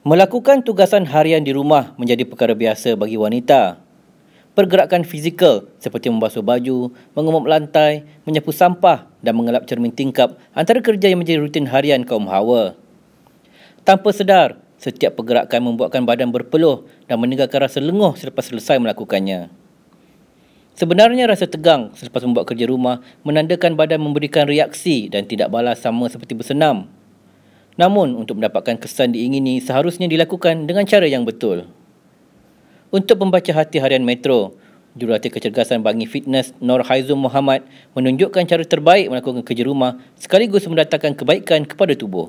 Melakukan tugasan harian di rumah menjadi perkara biasa bagi wanita. Pergerakan fizikal seperti membasuh baju, mengumum lantai, menyapu sampah dan mengelap cermin tingkap antara kerja yang menjadi rutin harian kaum hawa. Tanpa sedar, setiap pergerakan membuatkan badan berpeluh dan meninggalkan rasa lenguh selepas selesai melakukannya. Sebenarnya rasa tegang selepas membuat kerja rumah menandakan badan memberikan reaksi dan tidak balas sama seperti bersenam. Namun, untuk mendapatkan kesan diingini seharusnya dilakukan dengan cara yang betul. Untuk pembaca hati harian Metro, jurulatih kecergasan Bangi fitness Nor Haizum Muhammad menunjukkan cara terbaik melakukan kerja rumah sekaligus mendatangkan kebaikan kepada tubuh.